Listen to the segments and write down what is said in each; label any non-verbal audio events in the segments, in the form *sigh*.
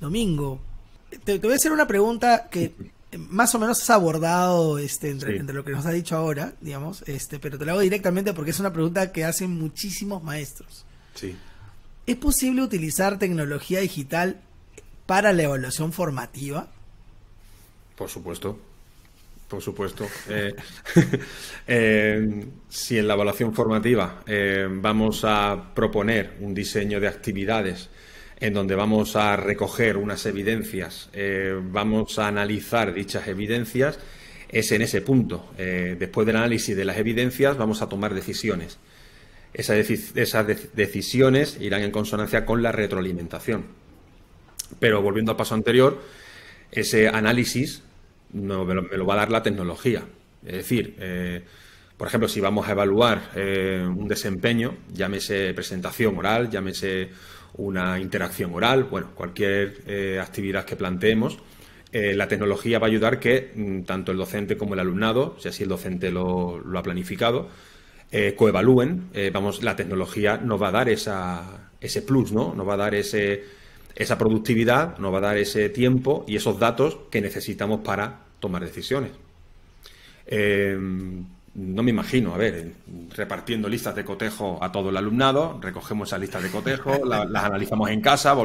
Domingo, te, voy a hacer una pregunta que más o menos has abordado este, entre, lo que nos has dicho ahora, digamos, este, pero te la hago directamente porque es una pregunta que hacen muchísimos maestros. Sí. ¿Es posible utilizar tecnología digital para la evaluación formativa? Por supuesto. Por supuesto. Eh, *laughs* eh, si en la evaluación formativa eh, vamos a proponer un diseño de actividades en donde vamos a recoger unas evidencias, eh, vamos a analizar dichas evidencias, es en ese punto. Eh, después del análisis de las evidencias vamos a tomar decisiones. esas decisiones irán en consonancia con la retroalimentación. Pero volviendo al paso anterior, ese análisis me, lo, va a dar la tecnología. Es decir, eh, por ejemplo, si vamos a evaluar eh, un desempeño, llámese presentación oral, llámese una interacción oral, bueno, cualquier eh, actividad que planteemos, eh, la tecnología va a ayudar que mm, tanto el docente como el alumnado, si así el docente lo, ha planificado, coevalúen, vamos, la tecnología nos va a dar ese plus, ¿no? Nos va a dar esa productividad, nos va a dar ese tiempo y esos datos que necesitamos para tomar decisiones no me imagino, a ver, repartiendo listas de cotejo a todo el alumnado, recogemos esas listas de cotejo, las analizamos en casa,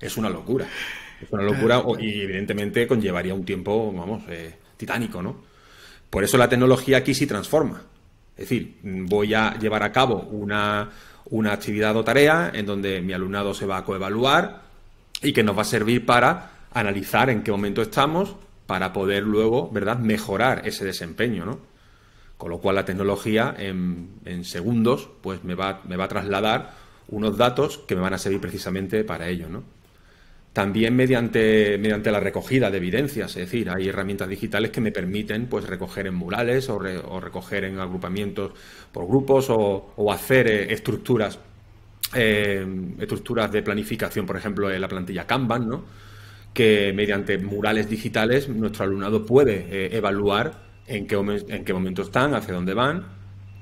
es una locura. Es una locura y evidentemente conllevaría un tiempo, vamos, eh, titánico, ¿no? Por eso la tecnología aquí sí transforma. Es decir, voy a llevar a cabo una, una actividad o tarea en donde mi alumnado se va a coevaluar y que nos va a servir para analizar en qué momento estamos para poder luego, ¿verdad?, mejorar ese desempeño, ¿no? Con lo cual la tecnología en, segundos pues me va, a trasladar unos datos que me van a servir precisamente para ello. También mediante, mediante la recogida de evidencias, es decir, hay herramientas digitales que me permiten pues, recoger en murales o, recoger en agrupamientos por grupos o, hacer eh, estructuras, eh, estructuras de planificación, por ejemplo, en la plantilla Kanban, ¿no? que mediante murales digitales nuestro alumnado puede eh, evaluar en qué, momento están, hacia dónde van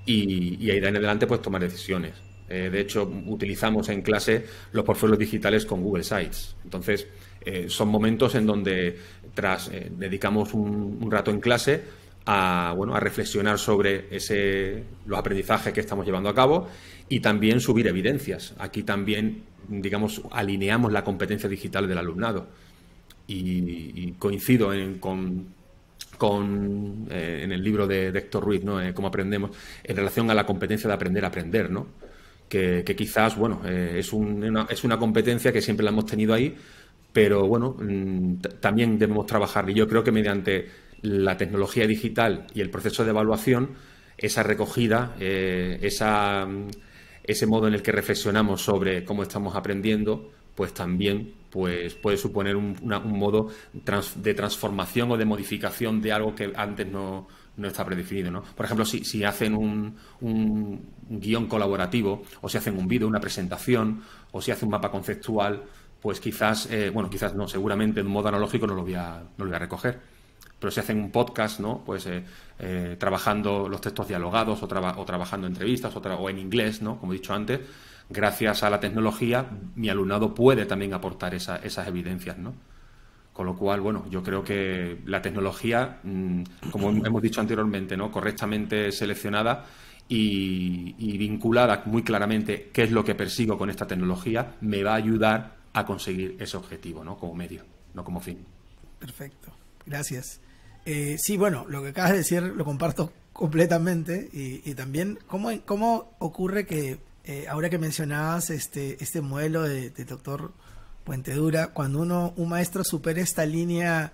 y, ahí de en adelante pues tomar decisiones. Eh, de hecho, utilizamos en clase los portfolios digitales con Google Sites. Entonces, eh, son momentos en donde tras eh, dedicamos un, rato en clase a, bueno, a reflexionar sobre ese, los aprendizajes que estamos llevando a cabo y también subir evidencias. Aquí también, digamos, alineamos la competencia digital del alumnado. Y, coincido con con, eh, en el libro de, Héctor Ruiz, ¿no? Eh, cómo aprendemos, en relación a la competencia de aprender a aprender, ¿no? Que, quizás, bueno, eh, es, una, es una competencia que siempre la hemos tenido ahí, pero bueno, mm, también debemos trabajar. Y yo creo que mediante la tecnología digital y el proceso de evaluación, esa recogida, esa, mm, ese modo en el que reflexionamos sobre cómo estamos aprendiendo, pues también pues puede suponer un, modo de transformación o de modificación de algo que antes no, no está predefinido, ¿no? Por ejemplo, si, si hacen un, guión colaborativo, o si hacen un vídeo, una presentación, o si hacen un mapa conceptual, pues quizás, eh, bueno, quizás no, seguramente en un modo analógico no lo voy a, lo a recoger. Pero si hacen un podcast, ¿no? Pues eh, eh, trabajando los textos dialogados o, trabajando entrevistas o, o en inglés, ¿no? Como he dicho antes, gracias a la tecnología, mi alumnado puede también aportar esas evidencias, ¿no? Con lo cual, bueno, yo creo que la tecnología, mm, como hemos dicho anteriormente, ¿no? correctamente seleccionada y, vinculada muy claramente qué es lo que persigo con esta tecnología, me va a ayudar a conseguir ese objetivo, ¿no? Como medio, no como fin. Perfecto, gracias. Eh, sí, bueno, lo que acabas de decir lo comparto completamente y, también cómo, cómo ocurre que eh, ahora que mencionabas este, este modelo de, doctor Puente Dura, cuando uno, un maestro supera esta línea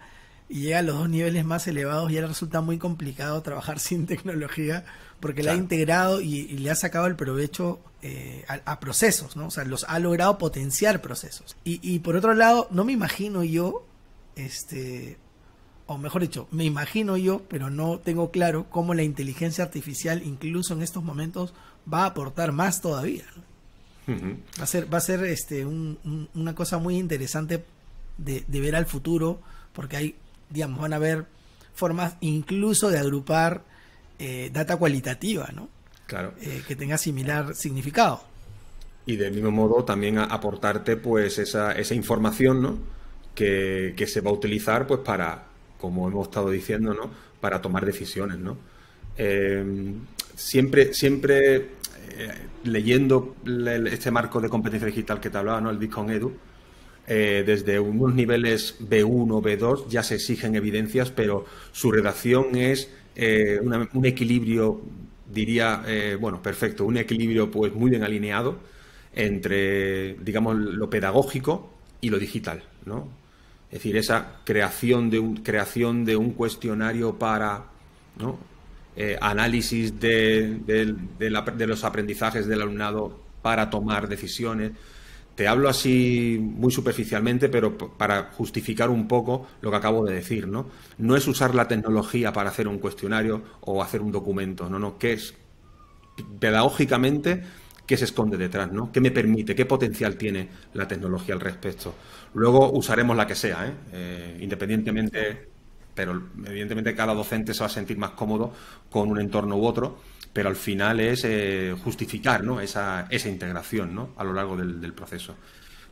y llega a los dos niveles más elevados, ya le resulta muy complicado trabajar *laughs* sin tecnología, porque la ha integrado y, le ha sacado el provecho eh, a, procesos, ¿no? O sea, los ha logrado potenciar procesos. Y, y por otro lado, no me imagino yo este, o mejor dicho, me imagino yo, pero no tengo claro cómo la inteligencia artificial, incluso en estos momentos, va a aportar más todavía. Va a ser, va a ser este, una cosa muy interesante de, ver al futuro, porque hay, digamos, van a haber formas incluso de agrupar eh, data cualitativa, Claro. Eh, que tenga similar significado. Y del mismo modo también aportarte pues esa, información, Que, que, se va a utilizar pues para como hemos estado diciendo, ¿no? Para tomar decisiones, ¿no? Eh, siempre, siempre eh, leyendo este marco de competencia digital que te hablaba, ¿no? El Bitcoin Edu, eh, desde unos niveles B1, B2 ya se exigen evidencias, pero su redacción es un equilibrio, diría, bueno, perfecto, un equilibrio pues muy bien alineado entre, digamos, lo pedagógico y lo digital, ¿no? Es decir, esa creación de un, creación de un cuestionario para eh, análisis de, de, los aprendizajes del alumnado para tomar decisiones. Te hablo así muy superficialmente, pero para justificar un poco lo que acabo de decir, ¿no? No es usar la tecnología para hacer un cuestionario o hacer un documento, no, no, que es pedagógicamente qué se esconde detrás, ¿no? ¿Qué me permite? ¿Qué potencial tiene la tecnología al respecto? Luego usaremos la que sea, ¿eh? Eh, independientemente, pero evidentemente cada docente se va a sentir más cómodo con un entorno u otro, pero al final es eh, justificar esa, integración ¿no? a lo largo del, proceso.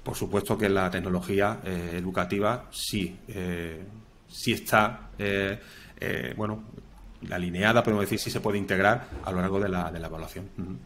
Por supuesto que la tecnología educativa sí, sí está bueno, alineada, podemos decir, sí se puede integrar a lo largo de la, evaluación.